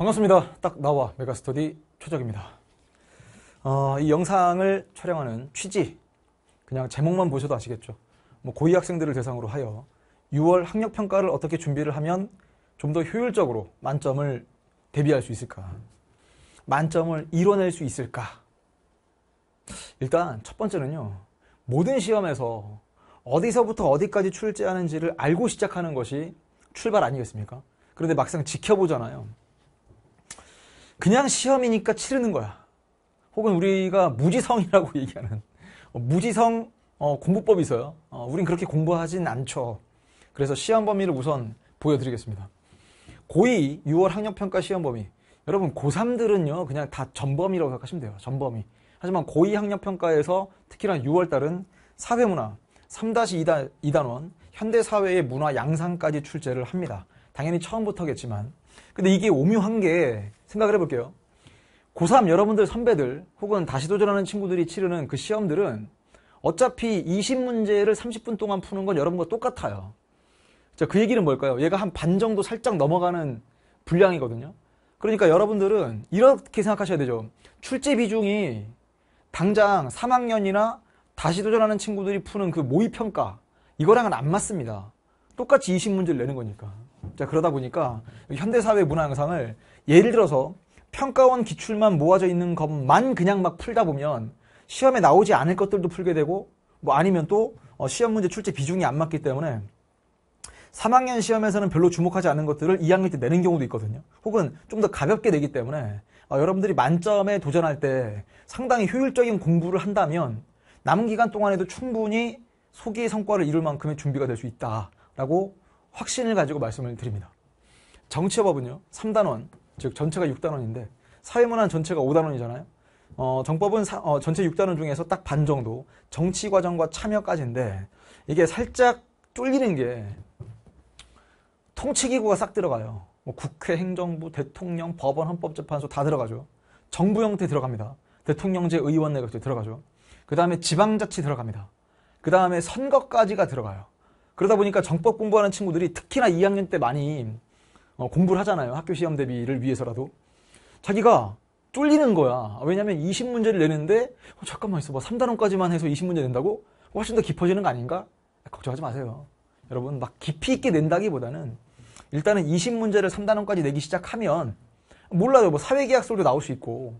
반갑습니다. 딱 나와 메가스터디 초적입니다 어, 이 영상을 촬영하는 취지, 그냥 제목만 보셔도 아시겠죠. 뭐 고2 학생들을 대상으로 하여 6월 학력 평가를 어떻게 준비를 하면 좀 더 효율적으로 만점을 대비할 수 있을까? 만점을 이뤄낼 수 있을까? 일단 첫 번째는요. 모든 시험에서 어디서부터 어디까지 출제하는지를 알고 시작하는 것이 출발 아니겠습니까? 그런데 막상 지켜보잖아요. 그냥 시험이니까 치르는 거야. 혹은 우리가 무지성이라고 얘기하는 어, 무지성 어, 공부법이 있어요. 어, 우린 그렇게 공부하진 않죠. 그래서 시험 범위를 우선 보여드리겠습니다. 고2 6월 학력평가 시험 범위. 여러분 고3들은요 그냥 다 전범위라고 생각하시면 돼요. 전범위. 하지만 고2 학력평가에서 특히나 6월달은 사회문화 3-2단원 현대사회의 문화 양상까지 출제를 합니다. 당연히 처음부터겠지만 근데 이게 오묘한 게 생각을 해볼게요. 고3 여러분들 선배들 혹은 다시 도전하는 친구들이 치르는 그 시험들은 어차피 20문제를 30분 동안 푸는 건 여러분과 똑같아요. 자, 그 얘기는 뭘까요? 얘가 한 반 정도 살짝 넘어가는 분량이거든요. 그러니까 여러분들은 이렇게 생각하셔야 되죠. 출제 비중이 당장 3학년이나 다시 도전하는 친구들이 푸는 그 모의평가 이거랑은 안 맞습니다. 똑같이 20문제를 내는 거니까. 자, 그러다 보니까 현대사회 문화 양상을 예를 들어서 평가원 기출만 모아져 있는 것만 그냥 막 풀다 보면 시험에 나오지 않을 것들도 풀게 되고 뭐 아니면 또 어, 시험 문제 출제 비중이 안 맞기 때문에 3학년 시험에서는 별로 주목하지 않은 것들을 2학년 때 내는 경우도 있거든요. 혹은 좀 더 가볍게 내기 때문에 어, 여러분들이 만점에 도전할 때 상당히 효율적인 공부를 한다면 남은 기간 동안에도 충분히 소기의 성과를 이룰 만큼의 준비가 될 수 있다라고 확신을 가지고 말씀을 드립니다. 정치법은요. 3단원, 즉 전체가 6단원인데 사회문화 전체가 5단원이잖아요. 어, 정법은 사, 어, 전체 6단원 중에서 딱 반 정도 정치과정과 참여까지인데 이게 살짝 쫄리는 게 통치기구가 싹 들어가요. 뭐 국회, 행정부, 대통령, 법원, 헌법재판소 다 들어가죠. 정부 형태 들어갑니다. 대통령제 의원내각제 들어가죠. 그 다음에 지방자치 들어갑니다. 그 다음에 선거까지가 들어가요. 그러다 보니까 정법 공부하는 친구들이 특히나 2학년 때 많이 어, 공부를 하잖아요. 학교 시험 대비를 위해서라도. 자기가 쫄리는 거야. 왜냐면 20문제를 내는데 어, 잠깐만 있어봐. 3단원까지만 해서 20문제 낸다고? 훨씬 더 깊어지는 거 아닌가? 걱정하지 마세요. 여러분 막 깊이 있게 낸다기보다는 일단은 20문제를 3단원까지 내기 시작하면 몰라요. 뭐 사회계약설도 나올 수 있고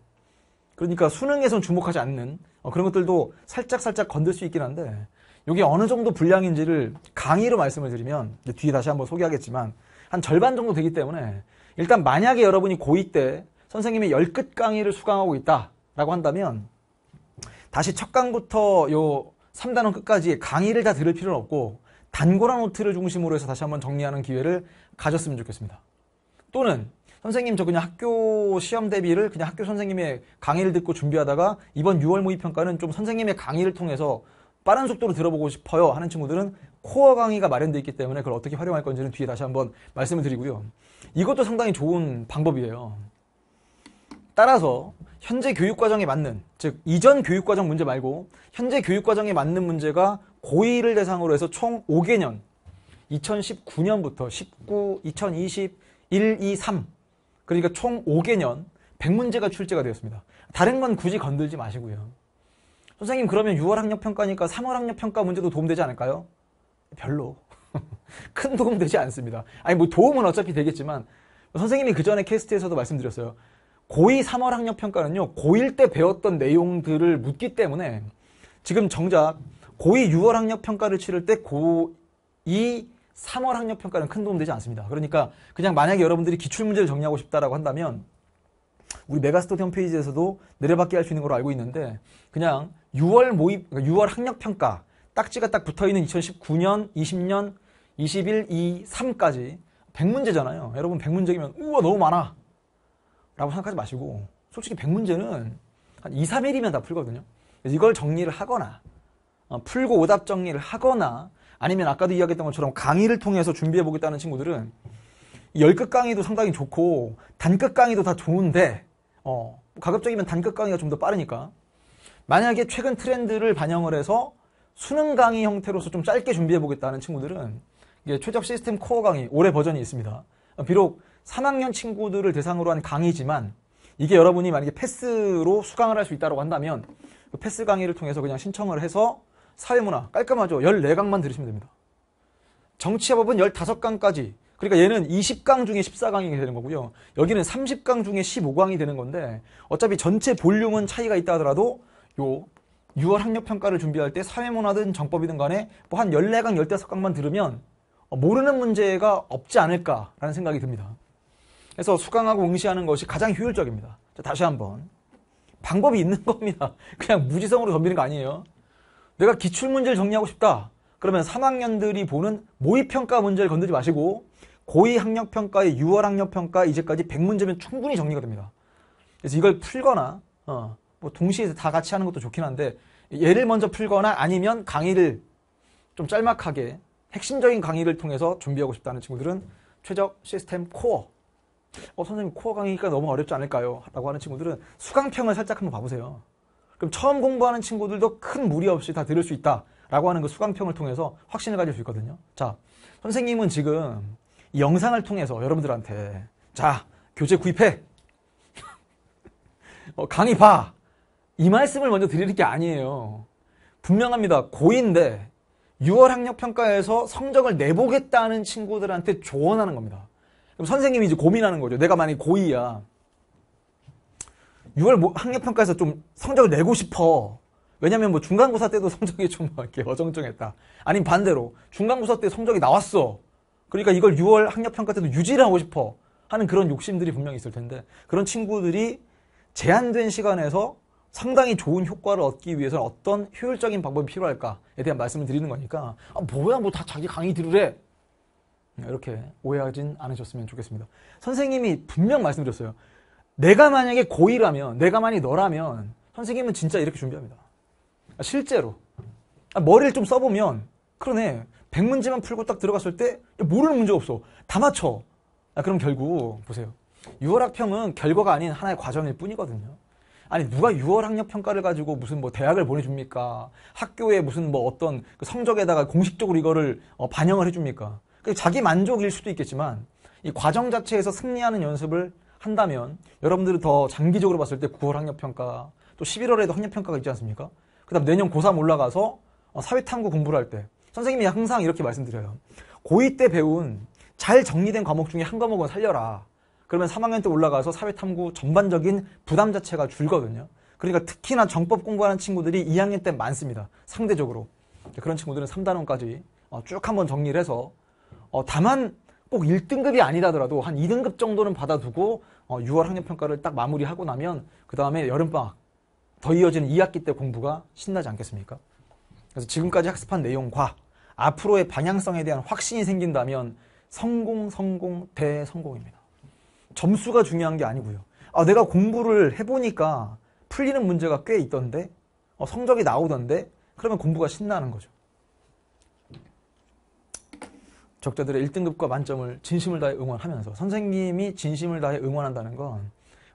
그러니까 수능에선 주목하지 않는 어, 그런 것들도 살짝살짝 건들 수 있긴 한데 이게 어느 정도 분량인지를 강의로 말씀을 드리면 뒤에 다시 한번 소개하겠지만 한 절반 정도 되기 때문에 일단 만약에 여러분이 고2 때 선생님의 열 끝 강의를 수강하고 있다라고 한다면 다시 첫 강부터 요 3단원 끝까지 강의를 다 들을 필요는 없고 단골한 노트를 중심으로 해서 다시 한번 정리하는 기회를 가졌으면 좋겠습니다. 또는 선생님 저 그냥 학교 시험 대비를 그냥 학교 선생님의 강의를 듣고 준비하다가 이번 6월 모의평가는 좀 선생님의 강의를 통해서 빠른 속도로 들어보고 싶어요 하는 친구들은 코어 강의가 마련되어 있기 때문에 그걸 어떻게 활용할 건지는 뒤에 다시 한번 말씀을 드리고요. 이것도 상당히 좋은 방법이에요. 따라서 현재 교육과정에 맞는, 즉 이전 교육과정 문제 말고 현재 교육과정에 맞는 문제가 고2를 대상으로 해서 총 5개년, 2019년부터 19, 2020, 1, 2, 3 그러니까 총 5개년 100문제가 출제가 되었습니다. 다른 건 굳이 건들지 마시고요. 선생님 그러면 6월 학력 평가니까 3월 학력 평가 문제도 도움되지 않을까요? 별로 큰 도움 되지 않습니다. 아니 뭐 도움은 어차피 되겠지만 선생님이 그 전에 캐스트에서도 말씀드렸어요. 고2 3월 학력 평가는요. 고1 때 배웠던 내용들을 묻기 때문에 지금 정작 고2 6월 학력 평가를 치를 때 고2 3월 학력 평가는 큰 도움 되지 않습니다. 그러니까 그냥 만약에 여러분들이 기출 문제를 정리하고 싶다라고 한다면 우리 메가스터디 홈페이지에서도 내려받게 할 수 있는 걸로 알고 있는데 그냥 6월 모집, 6월 학력 평가 딱지가 딱 붙어 있는 2019년, 20년, 21, 2, 3까지 100문제잖아요. 여러분 100문제이면 우와 너무 많아 라고 생각하지 마시고 솔직히 100문제는 한 2, 3일이면 다 풀거든요. 이걸 정리를 하거나 어, 풀고 오답 정리를 하거나 아니면 아까도 이야기했던 것처럼 강의를 통해서 준비해 보겠다는 친구들은 열끝 강의도 상당히 좋고 단끝 강의도 다 좋은데 어, 가급적이면 단끝 강의가 좀 더 빠르니까 만약에 최근 트렌드를 반영을 해서 수능 강의 형태로서 좀 짧게 준비해 보겠다는 친구들은 최적 시스템 코어 강의 올해 버전이 있습니다. 비록 3학년 친구들을 대상으로 한 강의지만 이게 여러분이 만약에 패스로 수강을 할 수 있다고 한다면 그 패스 강의를 통해서 그냥 신청을 해서 사회문화 깔끔하죠. 14강만 들으시면 됩니다. 정치협업은 15강까지 그러니까 얘는 20강 중에 14강이 되는 거고요. 여기는 30강 중에 15강이 되는 건데 어차피 전체 볼륨은 차이가 있다 하더라도 요 6월 학력 평가를 준비할 때 사회문화든 정법이든 간에 뭐 한 14강, 15강만 들으면 모르는 문제가 없지 않을까라는 생각이 듭니다. 그래서 수강하고 응시하는 것이 가장 효율적입니다. 자, 다시 한번. 방법이 있는 겁니다. 그냥 무지성으로 덤비는 거 아니에요. 내가 기출문제를 정리하고 싶다. 그러면 3학년들이 보는 모의평가 문제를 건드지 리 마시고 고위 학력평가의 유월 학력평가 이제까지 100문제면 충분히 정리가 됩니다. 그래서 이걸 풀거나 어, 뭐 동시에 다 같이 하는 것도 좋긴 한데 얘를 먼저 풀거나 아니면 강의를 좀 짤막하게 핵심적인 강의를 통해서 준비하고 싶다는 친구들은 최적 시스템 코어 어 선생님 코어 강의니까 너무 어렵지 않을까요? 라고 하는 친구들은 수강평을 살짝 한번 봐보세요. 그럼 처음 공부하는 친구들도 큰 무리 없이 다 들을 수 있다 라고 하는 그 수강평을 통해서 확신을 가질 수 있거든요. 자 선생님은 지금 영상을 통해서 여러분들한테 자 교재 구입해 어, 강의 봐 이 말씀을 먼저 드릴 게 아니에요 분명합니다 고인데 6월 학력 평가에서 성적을 내보겠다는 친구들한테 조언하는 겁니다 그럼 선생님이 이제 고민하는 거죠 내가 만약 고이야 6월 학력 평가에서 좀 성적을 내고 싶어 왜냐면 뭐 중간고사 때도 성적이 좀 이렇게 어정쩡했다. 아니면 반대로 중간고사 때 성적이 나왔어. 그러니까 이걸 6월 학력평가 때도 유지를 하고 싶어 하는 그런 욕심들이 분명히 있을 텐데 그런 친구들이 제한된 시간에서 상당히 좋은 효과를 얻기 위해서는 어떤 효율적인 방법이 필요할까에 대한 말씀을 드리는 거니까 아 뭐야 뭐 다 자기 강의 들으래 이렇게 오해하진 않으셨으면 좋겠습니다 선생님이 분명 말씀드렸어요 내가 만약에 고이라면 내가 만약에 너라면 선생님은 진짜 이렇게 준비합니다 아, 실제로 아, 머리를 좀 써보면 그러네 백문제만 풀고 딱 들어갔을 때 모르는 문제 없어. 다 맞춰. 아, 그럼 결국 보세요. 유월 학평은 결과가 아닌 하나의 과정일 뿐이거든요. 아니 누가 유월 학력 평가를 가지고 무슨 뭐 대학을 보내줍니까? 학교에 무슨 뭐 어떤 그 성적에다가 공식적으로 이거를 어, 반영을 해줍니까? 그 자기 만족일 수도 있겠지만 이 과정 자체에서 승리하는 연습을 한다면 여러분들은 더 장기적으로 봤을 때 9월 학력 평가 또 11월에도 학력 평가가 있지 않습니까? 그다음 내년 고3 올라가서 어, 사회탐구 공부를 할때 선생님이 항상 이렇게 말씀드려요. 고2 때 배운 잘 정리된 과목 중에 한 과목은 살려라. 그러면 3학년 때 올라가서 사회탐구 전반적인 부담 자체가 줄거든요. 그러니까 특히나 정법 공부하는 친구들이 2학년 때 많습니다. 상대적으로. 그런 친구들은 3단원까지 어, 쭉 한번 정리를 해서 어, 다만 꼭 1등급이 아니다더라도 한 2등급 정도는 받아두고 6월 어, 학년평가를 딱 마무리하고 나면 그 다음에 여름방학 더 이어지는 2학기 때 공부가 신나지 않겠습니까? 그래서 지금까지 학습한 내용과 앞으로의 방향성에 대한 확신이 생긴다면 성공, 성공, 대성공입니다. 점수가 중요한 게 아니고요. 아, 내가 공부를 해보니까 풀리는 문제가 꽤 있던데, 어, 성적이 나오던데, 그러면 공부가 신나는 거죠. 적자들의 1등급과 만점을 진심을 다해 응원하면서 선생님이 진심을 다해 응원한다는 건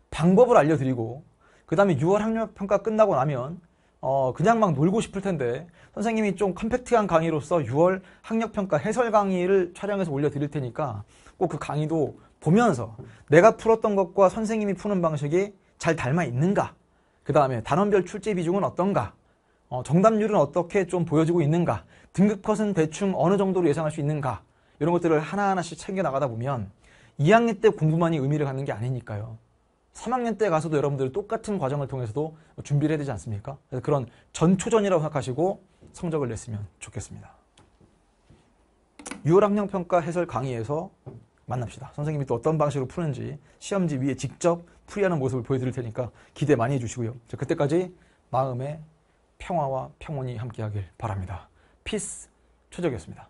방법을 알려드리고 그 다음에 6월 학력평가 끝나고 나면 어, 그냥 막 놀고 싶을 텐데 선생님이 좀 컴팩트한 강의로서 6월 학력평가 해설 강의를 촬영해서 올려드릴 테니까 꼭 그 강의도 보면서 내가 풀었던 것과 선생님이 푸는 방식이 잘 닮아 있는가 그 다음에 단원별 출제 비중은 어떤가 어, 정답률은 어떻게 좀 보여지고 있는가 등급컷은 대충 어느 정도로 예상할 수 있는가 이런 것들을 하나하나씩 챙겨나가다 보면 2학년 때 공부만이 의미를 갖는 게 아니니까요 3학년 때 가서도 여러분들 똑같은 과정을 통해서도 준비를 해야 되지 않습니까? 그래서 그런 전초전이라고 생각하시고 성적을 냈으면 좋겠습니다. 6월 학령평가 해설 강의에서 만납시다. 선생님이 또 어떤 방식으로 푸는지 시험지 위에 직접 풀이하는 모습을 보여드릴 테니까 기대 많이 해주시고요. 자, 그때까지 마음의 평화와 평온이 함께하길 바랍니다. 피스 최적이었습니다